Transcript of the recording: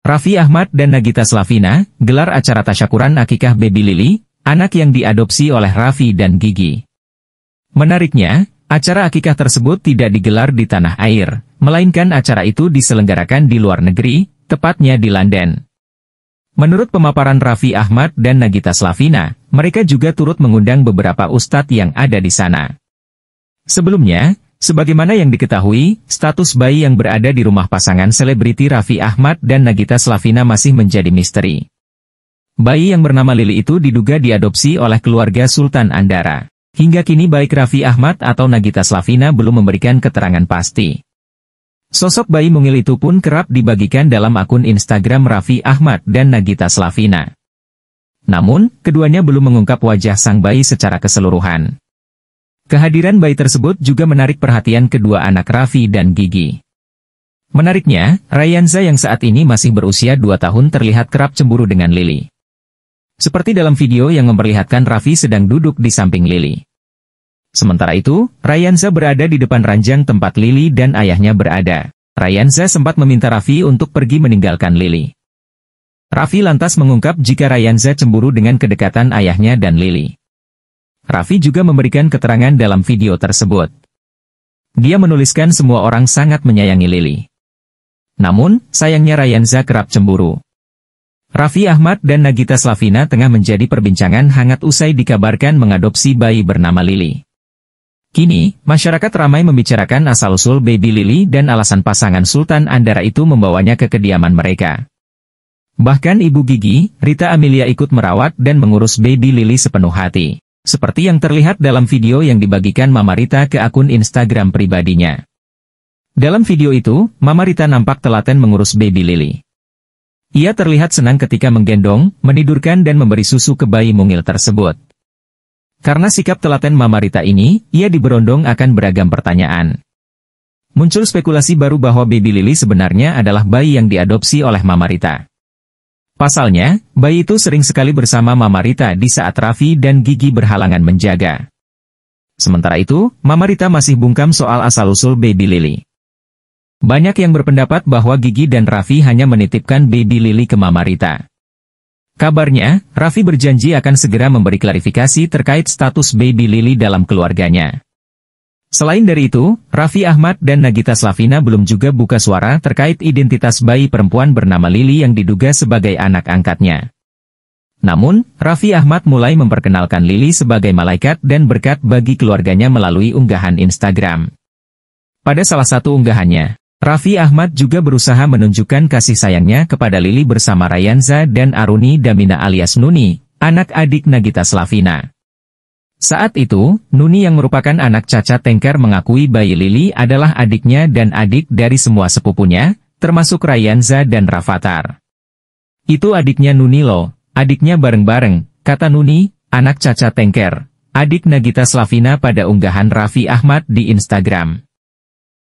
Raffi Ahmad dan Nagita Slavina, gelar acara tasyakuran akikah Baby Lily, anak yang diadopsi oleh Raffi dan Gigi. Menariknya, acara akikah tersebut tidak digelar di tanah air, melainkan acara itu diselenggarakan di luar negeri, tepatnya di London. Menurut pemaparan Raffi Ahmad dan Nagita Slavina, mereka juga turut mengundang beberapa ustadz yang ada di sana. Sebelumnya, Sebagaimana yang diketahui, status bayi yang berada di rumah pasangan selebriti Raffi Ahmad dan Nagita Slavina masih menjadi misteri. Bayi yang bernama Lili itu diduga diadopsi oleh keluarga Sultan Andara. Hingga kini baik Raffi Ahmad atau Nagita Slavina belum memberikan keterangan pasti. Sosok bayi mungil itu pun kerap dibagikan dalam akun Instagram Raffi Ahmad dan Nagita Slavina. Namun, keduanya belum mengungkap wajah sang bayi secara keseluruhan. Kehadiran bayi tersebut juga menarik perhatian kedua anak Raffi dan Gigi. Menariknya, Ryanza yang saat ini masih berusia 2 tahun terlihat kerap cemburu dengan Lily. Seperti dalam video yang memperlihatkan Raffi sedang duduk di samping Lily. Sementara itu, Ryanza berada di depan ranjang tempat Lily dan ayahnya berada. Ryanza sempat meminta Raffi untuk pergi meninggalkan Lily. Raffi lantas mengungkap jika Ryanza cemburu dengan kedekatan ayahnya dan Lily. Raffi juga memberikan keterangan dalam video tersebut. Dia menuliskan semua orang sangat menyayangi Lily. Namun, sayangnya Rayanza kerap cemburu. Raffi Ahmad dan Nagita Slavina tengah menjadi perbincangan hangat usai dikabarkan mengadopsi bayi bernama Lily. Kini, masyarakat ramai membicarakan asal-usul baby Lily dan alasan pasangan Sultan Andara itu membawanya ke kediaman mereka. Bahkan Ibu Gigi, Rita Amelia ikut merawat dan mengurus baby Lily sepenuh hati seperti yang terlihat dalam video yang dibagikan Mama Rita ke akun Instagram pribadinya. Dalam video itu, Mama Rita nampak telaten mengurus baby Lily. Ia terlihat senang ketika menggendong, menidurkan dan memberi susu ke bayi mungil tersebut. Karena sikap telaten Mama Rita ini, ia diberondong akan beragam pertanyaan. Muncul spekulasi baru bahwa baby Lily sebenarnya adalah bayi yang diadopsi oleh Mama Rita. Pasalnya, bayi itu sering sekali bersama Mama Rita di saat Raffi dan Gigi berhalangan menjaga. Sementara itu, Mama Rita masih bungkam soal asal-usul baby Lily. Banyak yang berpendapat bahwa Gigi dan Raffi hanya menitipkan baby Lily ke Mama Rita. Kabarnya, Raffi berjanji akan segera memberi klarifikasi terkait status baby Lily dalam keluarganya. Selain dari itu, Raffi Ahmad dan Nagita Slavina belum juga buka suara terkait identitas bayi perempuan bernama Lili yang diduga sebagai anak angkatnya. Namun, Raffi Ahmad mulai memperkenalkan Lili sebagai malaikat dan berkat bagi keluarganya melalui unggahan Instagram. Pada salah satu unggahannya, Raffi Ahmad juga berusaha menunjukkan kasih sayangnya kepada Lili bersama Rayanza dan Aruni Damina alias Nuni, anak adik Nagita Slavina. Saat itu, Nuni yang merupakan anak Caca Tengker mengakui bayi Lili adalah adiknya dan adik dari semua sepupunya, termasuk Rayanza dan Rafathar. Itu adiknya Nuni lo, adiknya bareng-bareng, kata Nuni, anak Caca Tengker, adik Nagita Slavina pada unggahan Raffi Ahmad di Instagram.